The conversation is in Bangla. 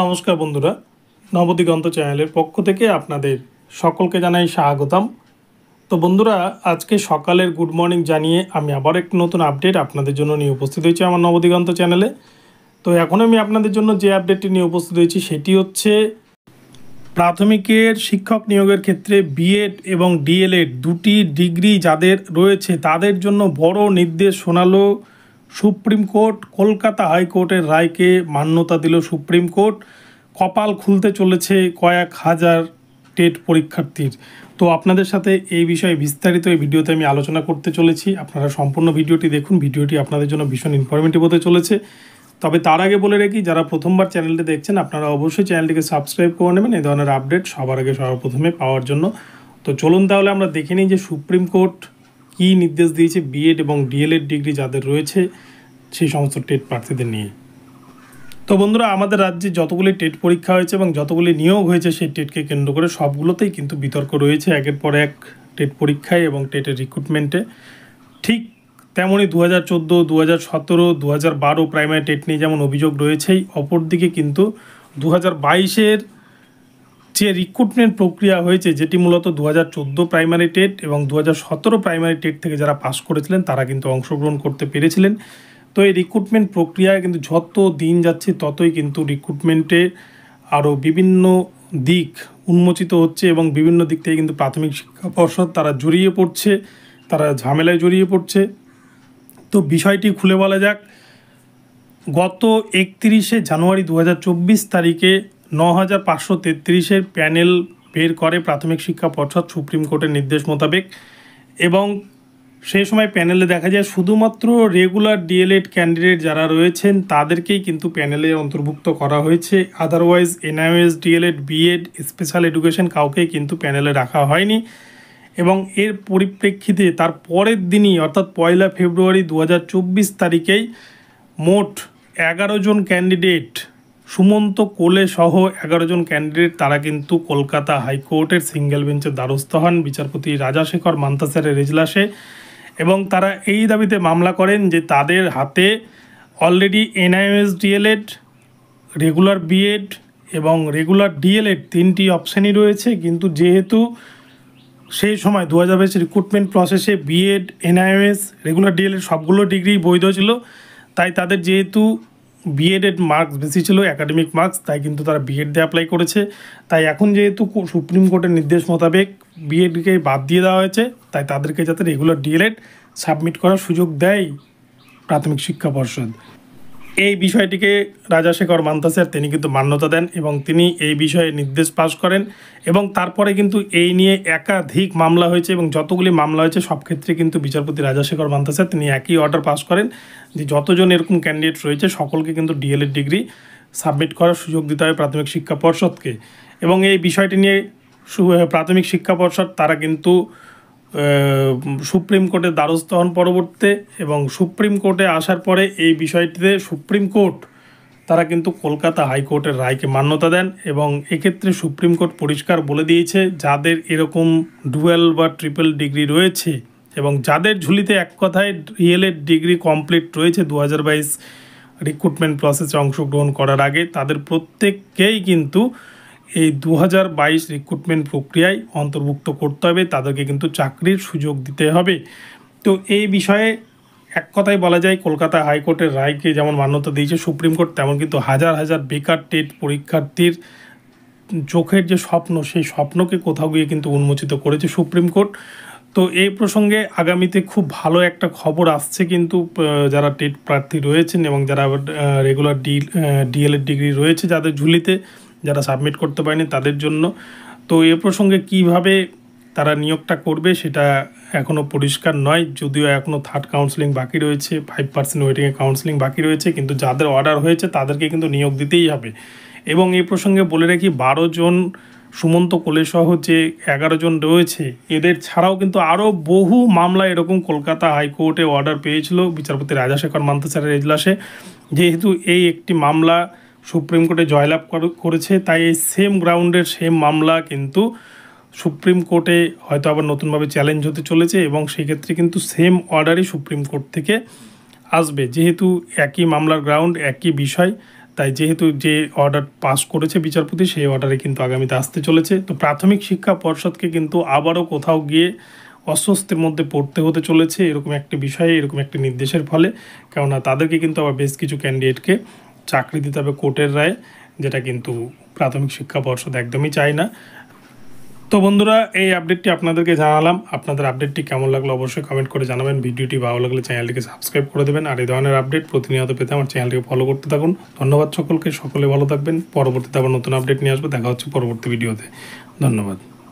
নমস্কার বন্ধুরা নবদিগন্ত চ্যানেলের পক্ষ থেকে আপনাদের সকলকে জানাই স্বাগতম তো বন্ধুরা আজকে সকালের গুড মর্নিং জানিয়ে আমি আবার একটি নতুন আপডেট আপনাদের জন্য নিয়ে উপস্থিত হয়েছি আমার নবদিগন্ত চ্যানেলে তো এখন আমি আপনাদের জন্য যে আপডেটটি নিয়ে উপস্থিত হয়েছি সেটি হচ্ছে প্রাথমিকের শিক্ষক নিয়োগের ক্ষেত্রে বিএড এবং ডিএলএড দুটি ডিগ্রি যাদের রয়েছে তাদের জন্য বড় নির্দেশ শোনালো সুপ্রিম কোর্ট কলকাতা হাইকোর্টের রায়কে মান্যতা দিল সুপ্রিম কোর্ট কপাল খুলতে চলেছে কয়েক হাজার টেট পরীক্ষার্থীর তো আপনাদের সাথে এই বিষয়ে বিস্তারিত এই ভিডিওতে আমি আলোচনা করতে চলেছি আপনারা সম্পূর্ণ ভিডিওটি দেখুন ভিডিওটি আপনাদের জন্য ভীষণ ইনফরমেটিভ হতে চলেছে তবে তার আগে বলে রেখি যারা প্রথমবার চ্যানেলটি দেখছেন আপনারা অবশ্যই চ্যানেলটিকে সাবস্ক্রাইব করে নেবেন এই ধরনের আপডেট সবার আগে সর্বপ্রথমে পাওয়ার জন্য তো চলুন তাহলে আমরা দেখে নিই যে সুপ্রিম কোর্ট কী নির্দেশ দিয়েছে বিএড এবং ডিএলএড ডিগ্রি যাদের রয়েছে সেই সমস্ত টেট প্রার্থীদের নিয়ে তো বন্ধুরা আমাদের রাজ্যে যতগুলি টেট পরীক্ষা হয়েছে এবং যতগুলি নিয়োগ হয়েছে সেই টেটকে কেন্দ্র করে সবগুলোতেই কিন্তু বিতর্ক রয়েছে একের পর এক টেট পরীক্ষায় এবং টেটের রিক্রুটমেন্টে ঠিক তেমনই দু হাজার চোদ্দো দু হাজার সতেরো দু হাজার বারো প্রাইমারি টেট নিয়ে যেমন অভিযোগ রয়েছেই অপরদিকে কিন্তু দু হাজার বাইশের যে রিক্রুটমেন্ট প্রক্রিয়া হয়েছে যেটি মূলত দু হাজার চোদ্দো প্রাইমারি টেট এবং দু হাজার সতেরো প্রাইমারি টেট থেকে যারা পাস করেছিলেন তারা কিন্তু অংশগ্রহণ করতে পেরেছিলেন তো এই রিক্রুটমেন্ট প্রক্রিয়ায় কিন্তু যত দিন যাচ্ছে ততই কিন্তু রিক্রুটমেন্টে আরও বিভিন্ন দিক উন্মোচিত হচ্ছে এবং বিভিন্ন দিক থেকে কিন্তু প্রাথমিক শিক্ষা পর্ষদ তারা জড়িয়ে পড়ছে তারা ঝামেলায় জড়িয়ে পড়ছে তো বিষয়টি খুলে বলা যাক গত একত্রিশে জানুয়ারি দু তারিখে ন হাজার পাঁচশো তেত্রিশের প্যানেল বের করে প্রাথমিক শিক্ষা পর্ষদ সুপ্রিম কোর্টের নির্দেশ মোতাবেক এবং সেই সময় প্যানেলে দেখা যায় শুধুমাত্র রেগুলার ডিএলএড ক্যান্ডিডেট যারা রয়েছেন তাদেরকেই কিন্তু প্যানেলে অন্তর্ভুক্ত করা হয়েছে otherwise NIS DElEd BEd special education কাউকে কিন্তু প্যানেলে রাখা হয়নি এবং এর পরিপ্রেক্ষিতে তার পরের দিনই অর্থাৎ পয়লা ফেব্রুয়ারি দু তারিখেই মোট এগারো জন ক্যান্ডিডেট সুমন্ত কোলে সহ এগারো জন ক্যান্ডিডেট তারা কিন্তু কলকাতা হাইকোর্টের সিঙ্গেল বেঞ্চের দ্বারস্থ হন বিচারপতি রাজাশেখর মান্তাসারের এজলাসে এবং তারা এই দাবিতে মামলা করেন যে তাদের হাতে already NIS DElEd regular BEd এবং রেগুলার ডিএলএড তিনটি অপশানই রয়েছে কিন্তু যেহেতু সেই সময় দু হাজার বাইশ রিক্রুটমেন্ট প্রসেসে বিএড এনআইএস রেগুলার ডিএলএড সবগুলো ডিগ্রি বৈধ ছিল তাই তাদের যেহেতু বিএডের মার্কস বেশি ছিল একাডেমিক মার্কস তাই কিন্তু তারা বিএড দিয়ে অ্যাপ্লাই করেছে তাই এখন যেহেতু সুপ্রিম কোর্টের নির্দেশ মোতাবেক বিএডকে বাদ দিয়ে দেওয়া হয়েছে তাই তাদেরকে যাতে রেগুলার ডিএলএড সাবমিট করার সুযোগ দেয় প্রাথমিক শিক্ষা পর্ষদ এই বিষয়টিকে রাজাশেখর মান্তাসের তিনি কিন্তু মান্যতা দেন এবং তিনি এই বিষয়ে নির্দেশ পাশ করেন এবং তারপরে কিন্তু এই নিয়ে একাধিক মামলা হয়েছে এবং যতগুলি মামলা হয়েছে সব ক্ষেত্রে কিন্তু বিচারপতি রাজাশেখর মান্তাসের তিনি একই অর্ডার পাশ করেন যে যতজন এরকম ক্যান্ডিডেট রয়েছে সকলকে কিন্তু ডিএলএড ডিগ্রি সাবমিট করার সুযোগ দিতে হবে প্রাথমিক শিক্ষা পর্ষদকে এবং এই বিষয়টি নিয়ে প্রাথমিক শিক্ষা পর্ষদ তারা কিন্তু সুপ্রিম কোর্টের দ্বারস্থ হন পরবর্তীতে এবং সুপ্রিম কোর্টে আসার পরে এই বিষয়টিতে সুপ্রিম কোর্ট তারা কিন্তু কলকাতা হাইকোর্টের রায়কে মান্যতা দেন এবং এক্ষেত্রে সুপ্রিম কোর্ট পরিষ্কার বলে দিয়েছে যাদের এরকম ডুয়েল বা ট্রিপল ডিগ্রি রয়েছে এবং যাদের ঝুলিতে এক কথায় রিয়েলের ডিগ্রি কমপ্লিট রয়েছে দু হাজার বাইশ রিক্রুটমেন্ট প্রসেসে অংশগ্রহণ করার আগে তাদের প্রত্যেককেই কিন্তু এই দু হাজার বাইশ রিক্রুটমেন্ট প্রক্রিয়ায় অন্তর্ভুক্ত করতে হবে তাদেরকে কিন্তু চাকরির সুযোগ দিতে হবে তো এই বিষয়ে এক কথাই বলা যায় কলকাতা হাইকোর্টের রায়কে যেমন মান্যতা দিয়েছে সুপ্রিম কোর্ট তেমন কিন্তু হাজার হাজার বেকার টেট পরীক্ষার্থীর চোখের যে স্বপ্ন সেই স্বপ্নকে কোথাও গিয়ে কিন্তু উন্মোচিত করেছে সুপ্রিম কোর্ট তো এই প্রসঙ্গে আগামীতে খুব ভালো একটা খবর আসছে কিন্তু যারা টেট প্রার্থী রয়েছেন এবং যারা রেগুলার ডি ডিএলএড ডিগ্রি রয়েছে যাদের ঝুলিতে যারা সাবমিট করতে পারেনি তাদের জন্য তো এ প্রসঙ্গে কিভাবে তারা নিয়োগটা করবে সেটা এখনও পরিষ্কার নয় যদিও এখনও থার্ড কাউন্সিলিং বাকি রয়েছে ফাইভ পার্সেন্ট ওয়েটিংয়ে কাউন্সিলিং বাকি রয়েছে কিন্তু যাদের অর্ডার হয়েছে তাদেরকে কিন্তু নিয়োগ দিতেই হবে এবং এই প্রসঙ্গে বলে রাখি বারো জন সুমন্ত কোলেসহ যে এগারো জন রয়েছে এদের ছাড়াও কিন্তু আরও বহু মামলা এরকম কলকাতা হাইকোর্টে অর্ডার পেয়েছিল বিচারপতি রাজাশেখর মান্তাচারের এজলাসে যেহেতু এই একটি মামলা সুপ্রিম কোর্টে জয়লাভ করেছে তাই এই সেম গ্রাউন্ডের সেম মামলা কিন্তু সুপ্রিম কোর্টে হয়তো আবার নতুনভাবে চ্যালেঞ্জ হতে চলেছে এবং সেক্ষেত্রে কিন্তু সেম অর্ডারই সুপ্রিম কোর্ট থেকে আসবে যেহেতু একই মামলার গ্রাউন্ড একই বিষয় তাই যেহেতু যে অর্ডার পাস করেছে বিচারপতি সেই অর্ডারে কিন্তু আগামীতে আসতে চলেছে তো প্রাথমিক শিক্ষা পর্ষদকে কিন্তু আবারও কোথাও গিয়ে অস্বস্তির মধ্যে পড়তে হতে চলেছে এরকম একটি বিষয়ে এরকম একটি নির্দেশের ফলে কেননা তাদেরকে কিন্তু আবার বেশ কিছু ক্যান্ডিডেটকে চাকরি দিতে হবে কোর্টের রায় যেটা কিন্তু প্রাথমিক শিক্ষা পর্ষদ একদমই চায় না তো বন্ধুরা এই আপডেটটি আপনাদেরকে জানালাম আপনাদের আপডেটটি কেমন লাগলো অবশ্যই কমেন্ট করে জানাবেন ভিডিওটি ভালো লাগলে চ্যানেলটিকে সাবস্ক্রাইব করে দেবেন আর এই ধরনের আপডেট প্রতিনিয়ত পেতে আমার চ্যানেলটিকে ফলো করতে থাকুন ধন্যবাদ সকলকে সকলে ভালো থাকবেন পরবর্তীতে আবার নতুন আপডেট নিয়ে আসবো দেখা হচ্ছে পরবর্তী ভিডিওতে ধন্যবাদ